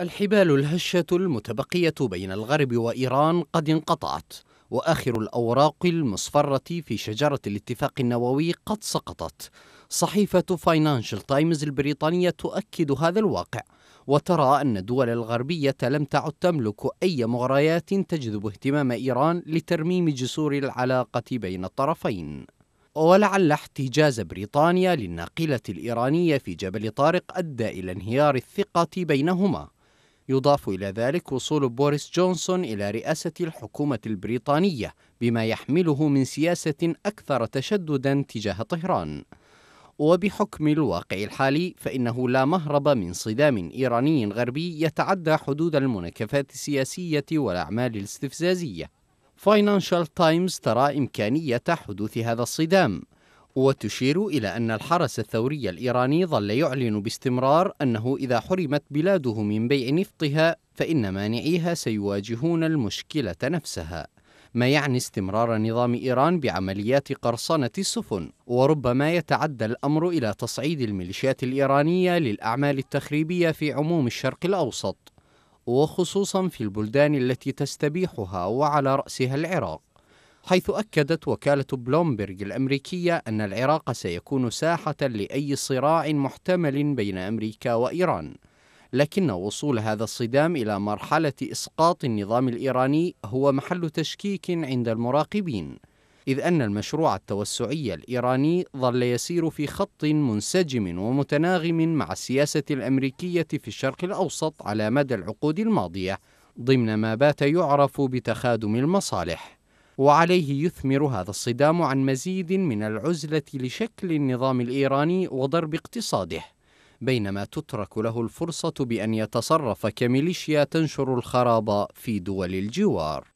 الحبال الهشة المتبقية بين الغرب وإيران قد انقطعت وآخر الأوراق المصفرة في شجرة الاتفاق النووي قد سقطت صحيفة فاينانشال تايمز البريطانية تؤكد هذا الواقع وترى أن الدول الغربية لم تعد تملك أي مغريات تجذب اهتمام إيران لترميم جسور العلاقة بين الطرفين ولعل احتجاز بريطانيا للناقلة الإيرانية في جبل طارق أدى إلى انهيار الثقة بينهما يضاف إلى ذلك وصول بوريس جونسون إلى رئاسة الحكومة البريطانية بما يحمله من سياسة أكثر تشددا تجاه طهران وبحكم الواقع الحالي فإنه لا مهرب من صدام إيراني غربي يتعدى حدود المناكفات السياسية والأعمال الاستفزازية فاينانشال تايمز ترى إمكانية حدوث هذا الصدام وتشير إلى أن الحرس الثوري الإيراني ظل يعلن باستمرار أنه إذا حرمت بلاده من بيع نفطها فإن مانعيها سيواجهون المشكلة نفسها ما يعني استمرار نظام إيران بعمليات قرصنة السفن وربما يتعدى الأمر إلى تصعيد الميليشيات الإيرانية للأعمال التخريبية في عموم الشرق الأوسط وخصوصا في البلدان التي تستبيحها وعلى رأسها العراق حيث أكدت وكالة بلومبرج الأمريكية أن العراق سيكون ساحة لأي صراع محتمل بين أمريكا وإيران لكن وصول هذا الصدام إلى مرحلة إسقاط النظام الإيراني هو محل تشكيك عند المراقبين إذ أن المشروع التوسعي الإيراني ظل يسير في خط منسجم ومتناغم مع السياسة الأمريكية في الشرق الأوسط على مدى العقود الماضية ضمن ما بات يعرف بتخادم المصالح وعليه يثمر هذا الصدام عن مزيد من العزلة لشكل النظام الإيراني وضرب اقتصاده بينما تترك له الفرصة بأن يتصرف كميليشيا تنشر الخراب في دول الجوار